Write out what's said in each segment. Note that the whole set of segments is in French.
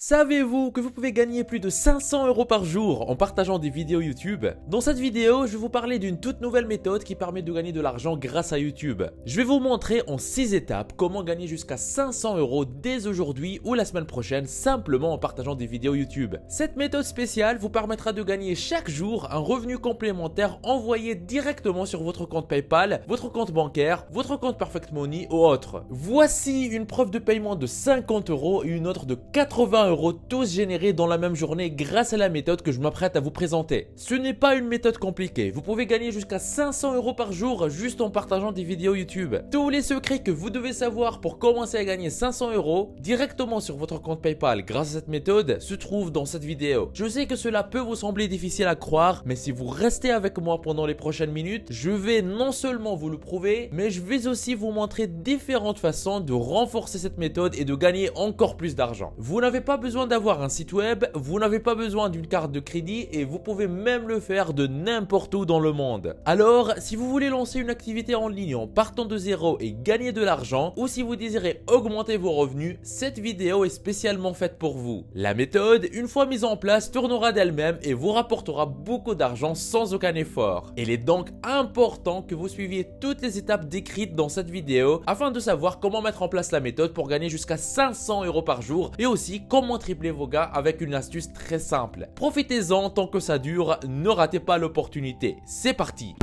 Savez-vous que vous pouvez gagner plus de 500 euros par jour en partageant des vidéos YouTube Dans cette vidéo, je vais vous parler d'une toute nouvelle méthode qui permet de gagner de l'argent grâce à YouTube. Je vais vous montrer en 6 étapes comment gagner jusqu'à 500 euros dès aujourd'hui ou la semaine prochaine simplement en partageant des vidéos YouTube. Cette méthode spéciale vous permettra de gagner chaque jour un revenu complémentaire envoyé directement sur votre compte PayPal, votre compte bancaire, votre compte Perfect Money ou autre. Voici une preuve de paiement de 50 euros et une autre de 80 euros tous générés dans la même journée grâce à la méthode que je m'apprête à vous présenter. Ce n'est pas une méthode compliquée, vous pouvez gagner jusqu'à 500 euros par jour juste en partageant des vidéos YouTube. Tous les secrets que vous devez savoir pour commencer à gagner 500 euros directement sur votre compte PayPal grâce à cette méthode se trouvent dans cette vidéo. Je sais que cela peut vous sembler difficile à croire, mais si vous restez avec moi pendant les prochaines minutes, je vais non seulement vous le prouver, mais je vais aussi vous montrer différentes façons de renforcer cette méthode et de gagner encore plus d'argent. Vous n'avez pas besoin d'avoir un site web, vous n'avez pas besoin d'une carte de crédit et vous pouvez même le faire de n'importe où dans le monde. Alors, si vous voulez lancer une activité en ligne en partant de zéro et gagner de l'argent, ou si vous désirez augmenter vos revenus, cette vidéo est spécialement faite pour vous. La méthode, une fois mise en place, tournera d'elle-même et vous rapportera beaucoup d'argent sans aucun effort. Il est donc important que vous suiviez toutes les étapes décrites dans cette vidéo afin de savoir comment mettre en place la méthode pour gagner jusqu'à 500 euros par jour et aussi comment tripler vos gars avec une astuce très simple. Profitez-en tant que ça dure, ne ratez pas l'opportunité. C'est parti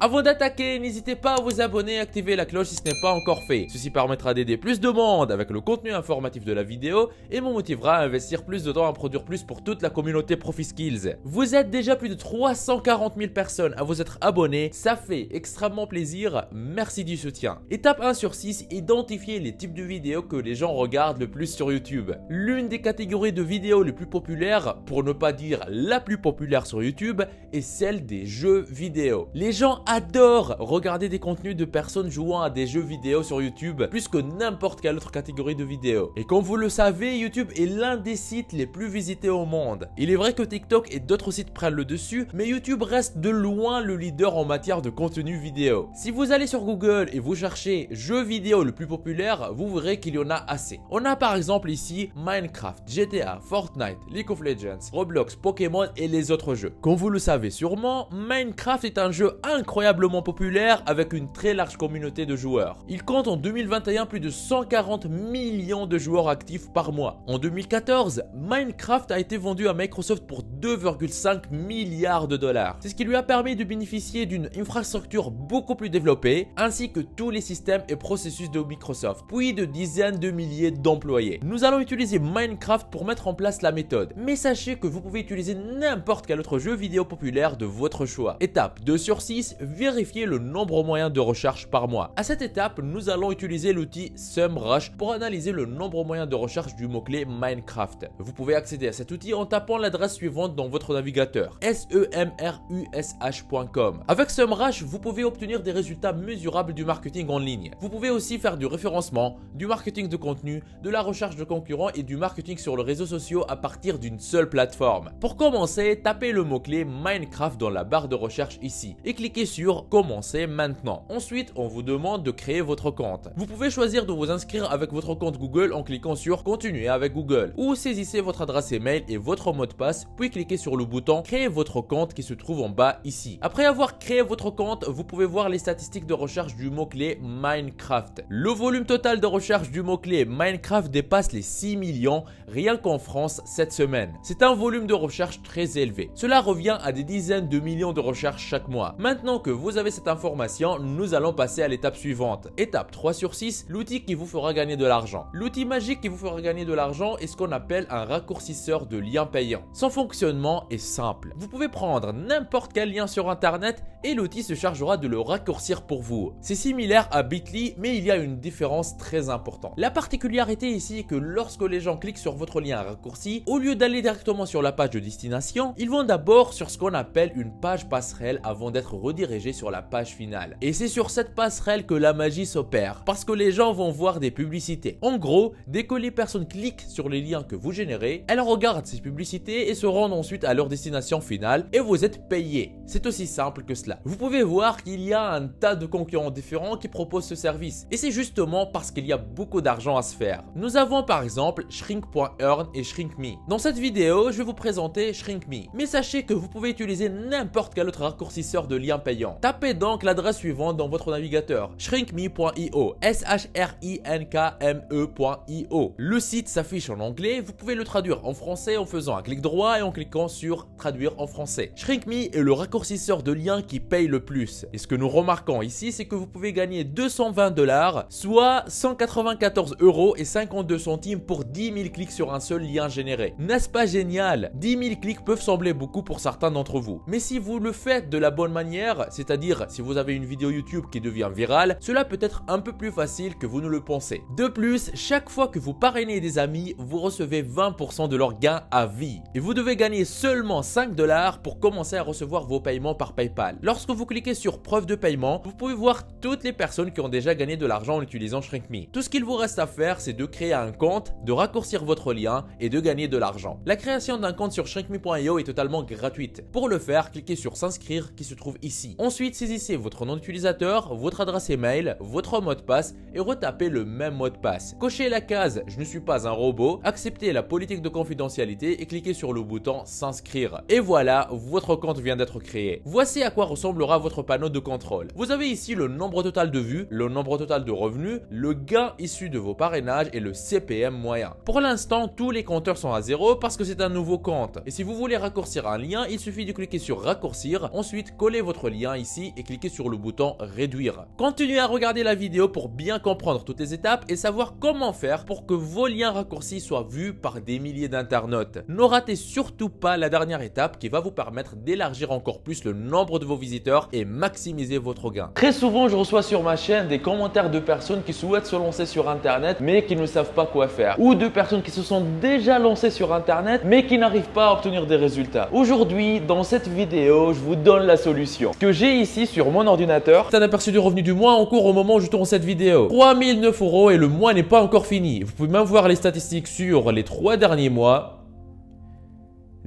Avant d'attaquer, n'hésitez pas à vous abonner et activer la cloche si ce n'est pas encore fait. Ceci permettra d'aider plus de monde avec le contenu informatif de la vidéo et me motivera à investir plus de temps à produire plus pour toute la communauté ProfiSkills. Vous êtes déjà plus de 340 000 personnes à vous être abonnés, ça fait extrêmement plaisir, merci du soutien. Étape 1 sur 6, identifier les types de vidéos que les gens regardent le plus sur YouTube. L'une des catégories de vidéos les plus populaires, pour ne pas dire la plus populaire sur YouTube, est celle des jeux vidéo. Les gens adore regarder des contenus de personnes jouant à des jeux vidéo sur YouTube plus que n'importe quelle autre catégorie de vidéos. Et comme vous le savez, YouTube est l'un des sites les plus visités au monde. Il est vrai que TikTok et d'autres sites prennent le dessus, mais YouTube reste de loin le leader en matière de contenu vidéo. Si vous allez sur Google et vous cherchez jeux vidéo le plus populaire, vous verrez qu'il y en a assez. On a par exemple ici Minecraft, GTA, Fortnite, League of Legends, Roblox, Pokémon et les autres jeux. Comme vous le savez sûrement, Minecraft est un jeu incroyable incroyablement populaire avec une très large communauté de joueurs. Il compte en 2021 plus de 140 millions de joueurs actifs par mois. En 2014, Minecraft a été vendu à Microsoft pour 2,5 milliards de dollars. C'est ce qui lui a permis de bénéficier d'une infrastructure beaucoup plus développée, ainsi que tous les systèmes et processus de Microsoft, puis de dizaines de milliers d'employés. Nous allons utiliser Minecraft pour mettre en place la méthode, mais sachez que vous pouvez utiliser n'importe quel autre jeu vidéo populaire de votre choix. Étape 2 sur 6, vérifier le nombre moyen de recherche par mois. À cette étape, nous allons utiliser l'outil SumRush pour analyser le nombre moyen de recherche du mot-clé Minecraft. Vous pouvez accéder à cet outil en tapant l'adresse suivante dans votre navigateur semrush.com. Avec SumRush, vous pouvez obtenir des résultats mesurables du marketing en ligne. Vous pouvez aussi faire du référencement, du marketing de contenu, de la recherche de concurrents et du marketing sur les réseaux sociaux à partir d'une seule plateforme. Pour commencer, tapez le mot-clé Minecraft dans la barre de recherche ici et cliquez sur commencer commencez maintenant. Ensuite, on vous demande de créer votre compte. Vous pouvez choisir de vous inscrire avec votre compte Google en cliquant sur Continuer avec Google ou saisissez votre adresse email et votre mot de passe puis cliquez sur le bouton Créer votre compte qui se trouve en bas ici. Après avoir créé votre compte, vous pouvez voir les statistiques de recherche du mot-clé Minecraft. Le volume total de recherche du mot-clé Minecraft dépasse les 6 millions rien qu'en France cette semaine. C'est un volume de recherche très élevé. Cela revient à des dizaines de millions de recherches chaque mois. Maintenant que vous avez cette information, nous allons passer à l'étape suivante. Étape 3 sur 6, l'outil qui vous fera gagner de l'argent. L'outil magique qui vous fera gagner de l'argent est ce qu'on appelle un raccourcisseur de liens payants. Son fonctionnement est simple. Vous pouvez prendre n'importe quel lien sur internet et l'outil se chargera de le raccourcir pour vous. C'est similaire à Bitly, mais il y a une différence très importante. La particularité ici est que lorsque les gens cliquent sur votre lien raccourci, au lieu d'aller directement sur la page de destination, ils vont d'abord sur ce qu'on appelle une page passerelle avant d'être redirigés sur la page finale. Et c'est sur cette passerelle que la magie s'opère, parce que les gens vont voir des publicités. En gros, dès que les personnes cliquent sur les liens que vous générez, elles regardent ces publicités et se rendent ensuite à leur destination finale et vous êtes payé. C'est aussi simple que cela. Vous pouvez voir qu'il y a un tas de concurrents différents qui proposent ce service. Et c'est justement parce qu'il y a beaucoup d'argent à se faire. Nous avons par exemple Shrink.earn et ShrinkMe. Dans cette vidéo, je vais vous présenter ShrinkMe. Mais sachez que vous pouvez utiliser n'importe quel autre raccourcisseur de liens payés Tapez donc l'adresse suivante dans votre navigateur shrinkme.io s h r i n k m e Le site s'affiche en anglais, vous pouvez le traduire en français en faisant un clic droit et en cliquant sur traduire en français. ShrinkMe est le raccourcisseur de liens qui paye le plus. Et ce que nous remarquons ici, c'est que vous pouvez gagner 220 dollars, soit 194 euros et 52 centimes pour 10 000 clics sur un seul lien généré. N'est-ce pas génial 10 000 clics peuvent sembler beaucoup pour certains d'entre vous. Mais si vous le faites de la bonne manière, c'est-à-dire si vous avez une vidéo YouTube qui devient virale, cela peut être un peu plus facile que vous ne le pensez. De plus, chaque fois que vous parrainez des amis, vous recevez 20% de leurs gains à vie. Et vous devez gagner seulement 5 dollars pour commencer à recevoir vos paiements par PayPal. Lorsque vous cliquez sur preuve de paiement, vous pouvez voir toutes les personnes qui ont déjà gagné de l'argent en utilisant ShrinkMe. Tout ce qu'il vous reste à faire, c'est de créer un compte, de raccourcir votre lien et de gagner de l'argent. La création d'un compte sur shrinkme.io est totalement gratuite. Pour le faire, cliquez sur s'inscrire qui se trouve ici. Ensuite, saisissez votre nom d'utilisateur, votre adresse email, votre mot de passe et retapez le même mot de passe. Cochez la case Je ne suis pas un robot, acceptez la politique de confidentialité et cliquez sur le bouton S'inscrire. Et voilà, votre compte vient d'être créé. Voici à quoi ressemblera votre panneau de contrôle. Vous avez ici le nombre total de vues, le nombre total de revenus, le gain issu de vos parrainages et le CPM moyen. Pour l'instant, tous les compteurs sont à zéro parce que c'est un nouveau compte. Et si vous voulez raccourcir un lien, il suffit de cliquer sur raccourcir, ensuite coller votre lien ici et cliquez sur le bouton réduire. Continuez à regarder la vidéo pour bien comprendre toutes les étapes et savoir comment faire pour que vos liens raccourcis soient vus par des milliers d'internautes. Ne ratez surtout pas la dernière étape qui va vous permettre d'élargir encore plus le nombre de vos visiteurs et maximiser votre gain. Très souvent, je reçois sur ma chaîne des commentaires de personnes qui souhaitent se lancer sur internet mais qui ne savent pas quoi faire ou de personnes qui se sont déjà lancées sur internet mais qui n'arrivent pas à obtenir des résultats. Aujourd'hui, dans cette vidéo, je vous donne la solution. Que j'ai ici sur mon ordinateur. C'est un aperçu du revenu du mois en cours au moment où je tourne cette vidéo. 3009 euros et le mois n'est pas encore fini. Vous pouvez même voir les statistiques sur les trois derniers mois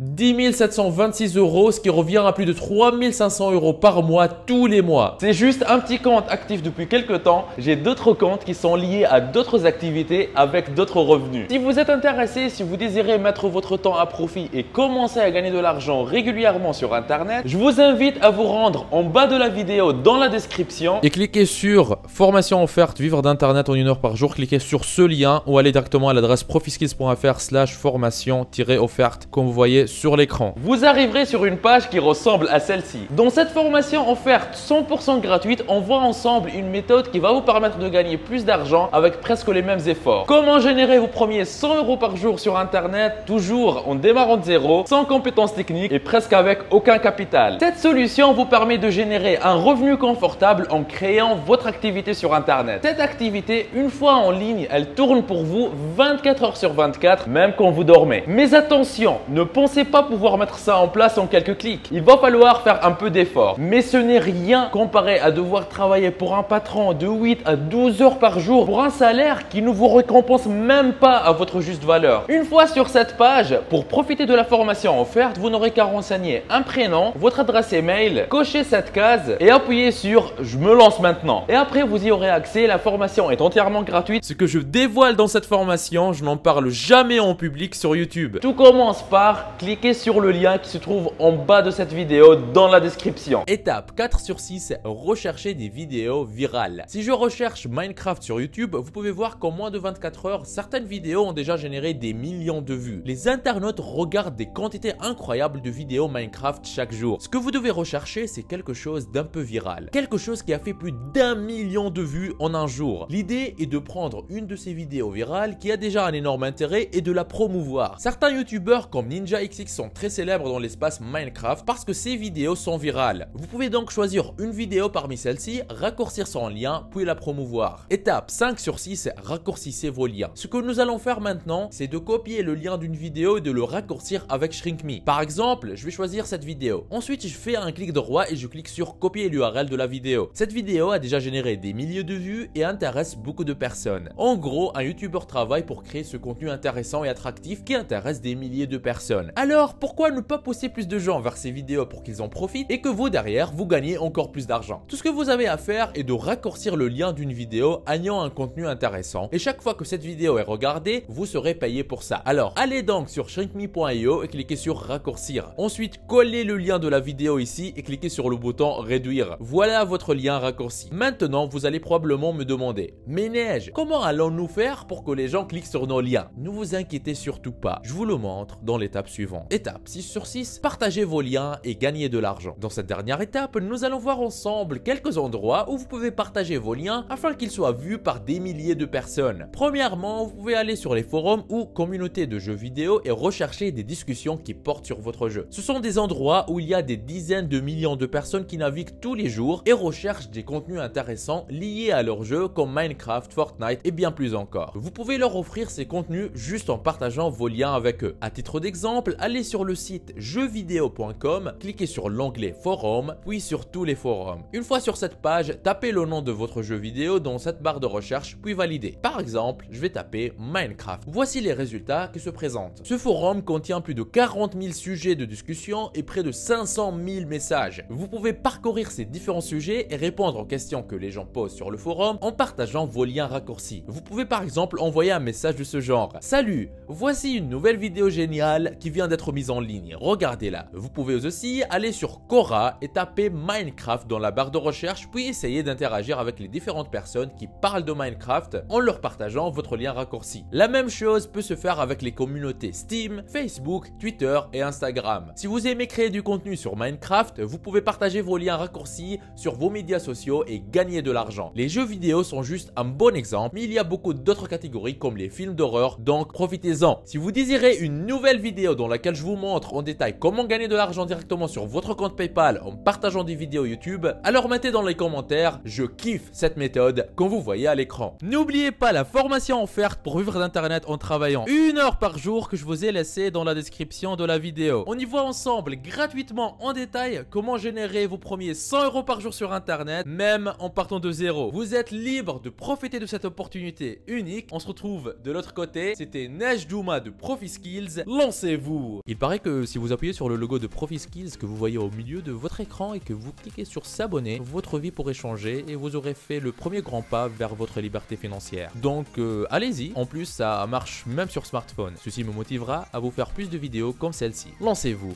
10 726 euros, ce qui revient à plus de 3500 euros par mois tous les mois. C'est juste un petit compte actif depuis quelques temps. J'ai d'autres comptes qui sont liés à d'autres activités avec d'autres revenus. Si vous êtes intéressé, si vous désirez mettre votre temps à profit et commencer à gagner de l'argent régulièrement sur Internet, je vous invite à vous rendre en bas de la vidéo dans la description et cliquez sur formation offerte vivre d'Internet en une heure par jour. Cliquez sur ce lien ou allez directement à l'adresse profiskills.fr slash formation-offerte comme vous voyez sur l'écran. Vous arriverez sur une page qui ressemble à celle-ci. Dans cette formation offerte 100% gratuite, on voit ensemble une méthode qui va vous permettre de gagner plus d'argent avec presque les mêmes efforts. Comment générer vos premiers 100 euros par jour sur Internet, toujours en démarrant de zéro, sans compétences techniques et presque avec aucun capital. Cette solution vous permet de générer un revenu confortable en créant votre activité sur Internet. Cette activité, une fois en ligne, elle tourne pour vous 24 heures sur 24, même quand vous dormez. Mais attention, ne pensez pas pouvoir mettre ça en place en quelques clics. Il va falloir faire un peu d'effort. Mais ce n'est rien comparé à devoir travailler pour un patron de 8 à 12 heures par jour pour un salaire qui ne vous récompense même pas à votre juste valeur. Une fois sur cette page, pour profiter de la formation offerte, vous n'aurez qu'à renseigner un prénom, votre adresse email, cocher cette case et appuyer sur « Je me lance maintenant ». Et après, vous y aurez accès. La formation est entièrement gratuite. Ce que je dévoile dans cette formation, je n'en parle jamais en public sur YouTube. Tout commence par cliquez sur le lien qui se trouve en bas de cette vidéo dans la description. Étape 4 sur 6, rechercher des vidéos virales. Si je recherche Minecraft sur YouTube, vous pouvez voir qu'en moins de 24 heures, certaines vidéos ont déjà généré des millions de vues. Les internautes regardent des quantités incroyables de vidéos Minecraft chaque jour. Ce que vous devez rechercher, c'est quelque chose d'un peu viral. Quelque chose qui a fait plus d'un million de vues en un jour. L'idée est de prendre une de ces vidéos virales qui a déjà un énorme intérêt et de la promouvoir. Certains youtubeurs comme Ninja sont très célèbres dans l'espace Minecraft parce que ces vidéos sont virales. Vous pouvez donc choisir une vidéo parmi celles-ci, raccourcir son lien, puis la promouvoir. Étape 5 sur 6, raccourcissez vos liens. Ce que nous allons faire maintenant, c'est de copier le lien d'une vidéo et de le raccourcir avec ShrinkMe. Par exemple, je vais choisir cette vidéo. Ensuite, je fais un clic droit et je clique sur copier l'URL de la vidéo. Cette vidéo a déjà généré des milliers de vues et intéresse beaucoup de personnes. En gros, un YouTuber travaille pour créer ce contenu intéressant et attractif qui intéresse des milliers de personnes. Alors pourquoi ne pas pousser plus de gens vers ces vidéos pour qu'ils en profitent et que vous derrière vous gagnez encore plus d'argent Tout ce que vous avez à faire est de raccourcir le lien d'une vidéo ayant un contenu intéressant et chaque fois que cette vidéo est regardée, vous serez payé pour ça. Alors allez donc sur shrinkme.io et cliquez sur raccourcir. Ensuite collez le lien de la vidéo ici et cliquez sur le bouton réduire. Voilà votre lien raccourci. Maintenant vous allez probablement me demander, mais Neige, comment allons-nous faire pour que les gens cliquent sur nos liens Ne vous inquiétez surtout pas, je vous le montre dans l'étape suivante. Étape 6 sur 6, partagez vos liens et gagnez de l'argent. Dans cette dernière étape, nous allons voir ensemble quelques endroits où vous pouvez partager vos liens afin qu'ils soient vus par des milliers de personnes. Premièrement, vous pouvez aller sur les forums ou communautés de jeux vidéo et rechercher des discussions qui portent sur votre jeu. Ce sont des endroits où il y a des dizaines de millions de personnes qui naviguent tous les jours et recherchent des contenus intéressants liés à leur jeu comme Minecraft, Fortnite et bien plus encore. Vous pouvez leur offrir ces contenus juste en partageant vos liens avec eux. À titre d'exemple, allez sur le site jeuxvideo.com, cliquez sur l'onglet forum, puis sur tous les forums. Une fois sur cette page, tapez le nom de votre jeu vidéo dans cette barre de recherche, puis validez. Par exemple, je vais taper Minecraft. Voici les résultats qui se présentent. Ce forum contient plus de 40 000 sujets de discussion et près de 500 000 messages. Vous pouvez parcourir ces différents sujets et répondre aux questions que les gens posent sur le forum en partageant vos liens raccourcis. Vous pouvez par exemple envoyer un message de ce genre. Salut, voici une nouvelle vidéo géniale qui vient d'être mise en ligne, regardez-la. Vous pouvez aussi aller sur Cora et taper Minecraft dans la barre de recherche puis essayer d'interagir avec les différentes personnes qui parlent de Minecraft en leur partageant votre lien raccourci. La même chose peut se faire avec les communautés Steam, Facebook, Twitter et Instagram. Si vous aimez créer du contenu sur Minecraft, vous pouvez partager vos liens raccourcis sur vos médias sociaux et gagner de l'argent. Les jeux vidéo sont juste un bon exemple, mais il y a beaucoup d'autres catégories comme les films d'horreur, donc profitez-en. Si vous désirez une nouvelle vidéo dans laquelle je vous montre en détail comment gagner de l'argent directement sur votre compte PayPal en partageant des vidéos YouTube, alors mettez dans les commentaires, je kiffe cette méthode quand vous voyez à l'écran. N'oubliez pas la formation offerte pour vivre d'internet en travaillant une heure par jour que je vous ai laissée dans la description de la vidéo. On y voit ensemble gratuitement en détail comment générer vos premiers 100 euros par jour sur internet, même en partant de zéro. Vous êtes libre de profiter de cette opportunité unique. On se retrouve de l'autre côté. C'était Neige Douma de Skills. Lancez-vous il paraît que si vous appuyez sur le logo de Skills que vous voyez au milieu de votre écran et que vous cliquez sur s'abonner, votre vie pourrait changer et vous aurez fait le premier grand pas vers votre liberté financière. Donc euh, allez-y, en plus ça marche même sur smartphone. Ceci me motivera à vous faire plus de vidéos comme celle-ci. Lancez-vous